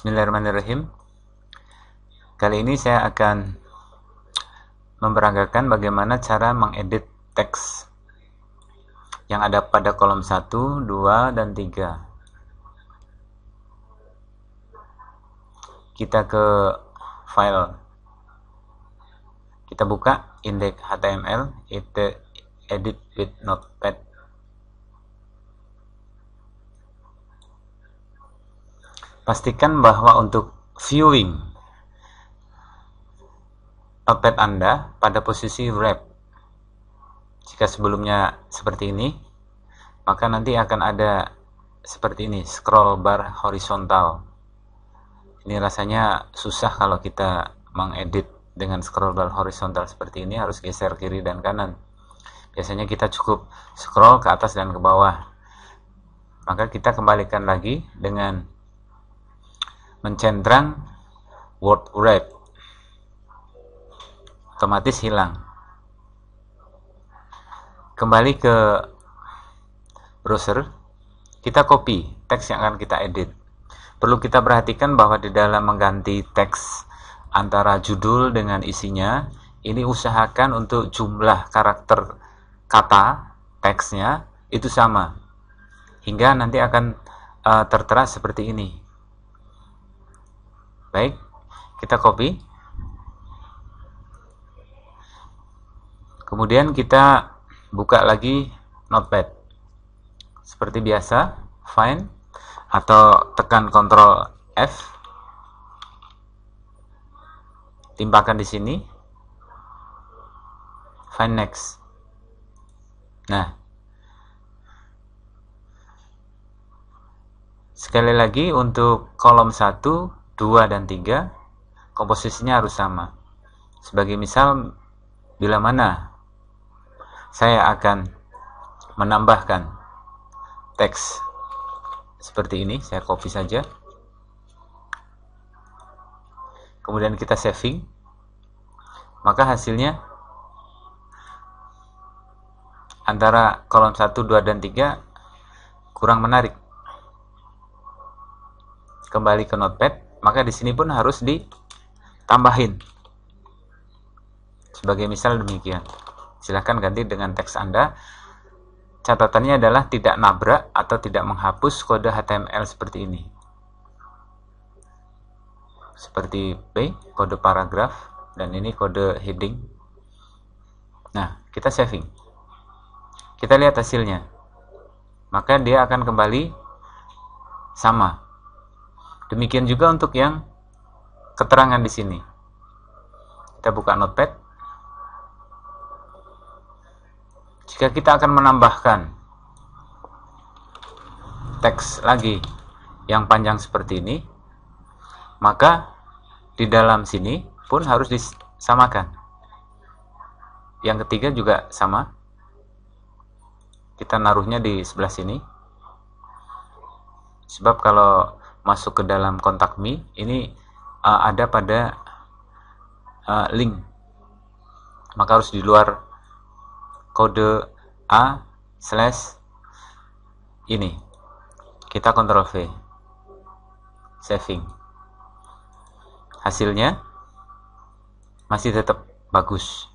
Bismillahirrahmanirrahim. Kali ini saya akan memperagakan bagaimana cara mengedit teks yang ada pada kolom 1, 2, dan 3. Kita ke file. Kita buka html edit with notepad pastikan bahwa untuk viewing notepad Anda pada posisi wrap. Jika sebelumnya seperti ini, maka nanti akan ada seperti ini, scroll bar horizontal. Ini rasanya susah kalau kita mengedit dengan scroll bar horizontal seperti ini harus geser kiri dan kanan. Biasanya kita cukup scroll ke atas dan ke bawah. Maka kita kembalikan lagi dengan mencentrang word wrap otomatis hilang kembali ke browser kita copy teks yang akan kita edit perlu kita perhatikan bahwa di dalam mengganti teks antara judul dengan isinya ini usahakan untuk jumlah karakter kata teksnya itu sama hingga nanti akan uh, tertera seperti ini baik kita copy kemudian kita buka lagi notepad seperti biasa find atau tekan Ctrl F timpakan di sini find next nah sekali lagi untuk kolom 1 2 dan 3 komposisinya harus sama. Sebagai misal bila mana saya akan menambahkan teks seperti ini, saya copy saja. Kemudian kita saving. Maka hasilnya antara kolom 1, 2, dan 3 kurang menarik. Kembali ke notepad maka di sini pun harus ditambahin. Sebagai misal demikian. Silahkan ganti dengan teks Anda. Catatannya adalah tidak nabrak atau tidak menghapus kode HTML seperti ini. Seperti P, kode paragraf, dan ini kode heading. Nah, kita saving. Kita lihat hasilnya. Maka dia akan kembali sama Demikian juga untuk yang keterangan di sini. Kita buka notepad. Jika kita akan menambahkan teks lagi yang panjang seperti ini, maka di dalam sini pun harus disamakan. Yang ketiga juga sama. Kita naruhnya di sebelah sini. Sebab kalau masuk ke dalam kontak me ini uh, ada pada uh, link maka harus di luar kode A slash ini kita kontrol V saving hasilnya masih tetap bagus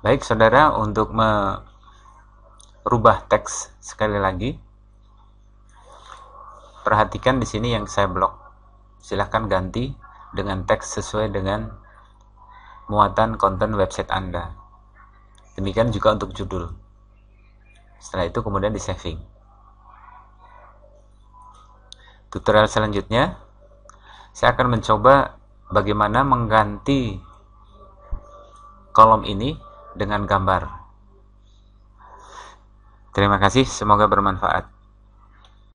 Baik, saudara, untuk merubah teks sekali lagi, perhatikan di sini yang saya blok. Silahkan ganti dengan teks sesuai dengan muatan konten website Anda. Demikian juga untuk judul. Setelah itu kemudian di saving. Tutorial selanjutnya, saya akan mencoba bagaimana mengganti kolom ini dengan gambar. Terima kasih, semoga bermanfaat.